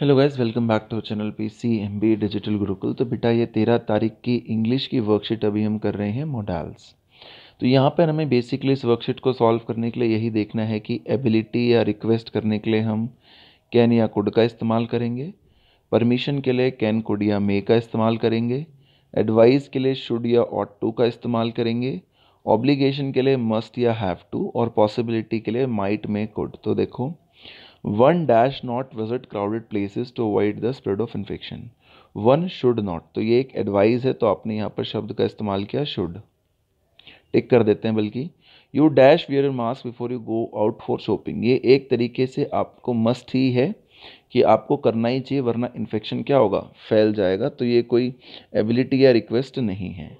hello guys welcome back to channel P C M B digital Gurukul तो बेटा ये तेरह तारीख की इंग्लिश की वर्कशीट अभी हम कर रहे हैं मोडाल्स तो यहाँ पर हमें बेसिकली इस वर्कशीट को सॉल्व करने के लिए यही देखना है कि एबिलिटी या रिक्वेस्ट करने के लिए हम कैन या कुड का इस्तेमाल करेंगे परमिशन के लिए कैन कुड या मे का इस्तेमाल करेंगे एडवाइस के लिए शुड या ऑट टू का इस्तेमाल करेंगे ऑब्लिगेशन के लिए मस्ट या हैव टू और पॉसिबिलिटी के लिए माइट मे कुड तो देखो one dash not visit crowded places to avoid the spread of infection one should not तो ये एक एडवाइस है तो आपने यहाँ पर शब्द का इस्तेमाल किया शुड टिक कर देते हैं बल्कि you dash wear mask before you go out for shopping ये एक तरीके से आपको मस्ट ही है कि आपको करना ही चाहिए वरना इन्फेक्शन क्या होगा फैल जाएगा तो ये कोई एबिलिटी या रिक्वेस्ट नहीं है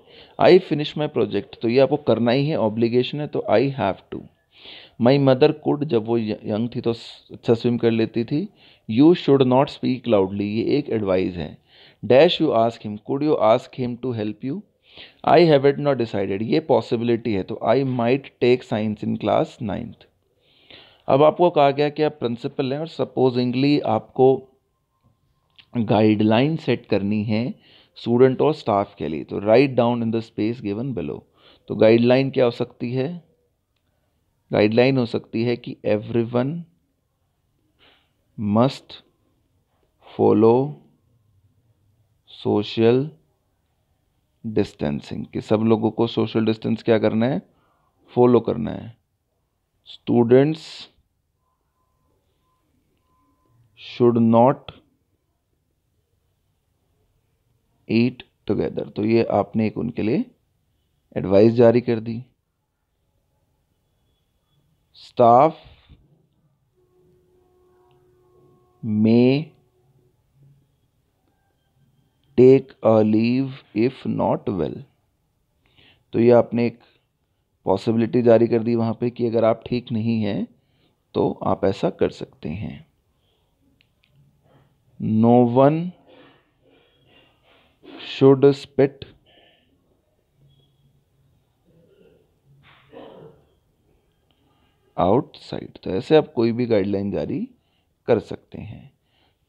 आई फिनिश माई प्रोजेक्ट तो ये आपको करना ही है ऑब्लिगेशन है तो I have to my mother could जब वो यंग थी तो अच्छा स्विम कर लेती थी you should not speak loudly ये एक एडवाइस है dash you ask him could you ask him to help you I have it not decided ये पॉसिबिलिटी है तो I might take science in class ninth अब आपको कहा गया कि आप प्रिंसिपल हैं और सपोजिंगली आपको गाइडलाइन सेट करनी है स्टूडेंट और स्टाफ के लिए तो write down in the space given below तो गाइडलाइन क्या हो सकती है गाइडलाइन हो सकती है कि everyone must follow social distancing कि सब लोगों को सोशल डिस्टेंस क्या करना है फॉलो करना है students should not eat together तो ये आपने एक उनके लिए एडवाइस जारी कर दी staff may take a leave if not well तो ये आपने एक पॉसिबिलिटी जारी कर दी वहाँ पे कि अगर आप ठीक नहीं हैं तो आप ऐसा कर सकते हैं no one should spit outside तो ऐसे आप कोई भी गाइडलाइन जारी कर सकते हैं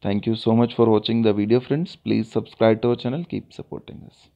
thank you so much for watching the video friends please subscribe to our channel keep supporting us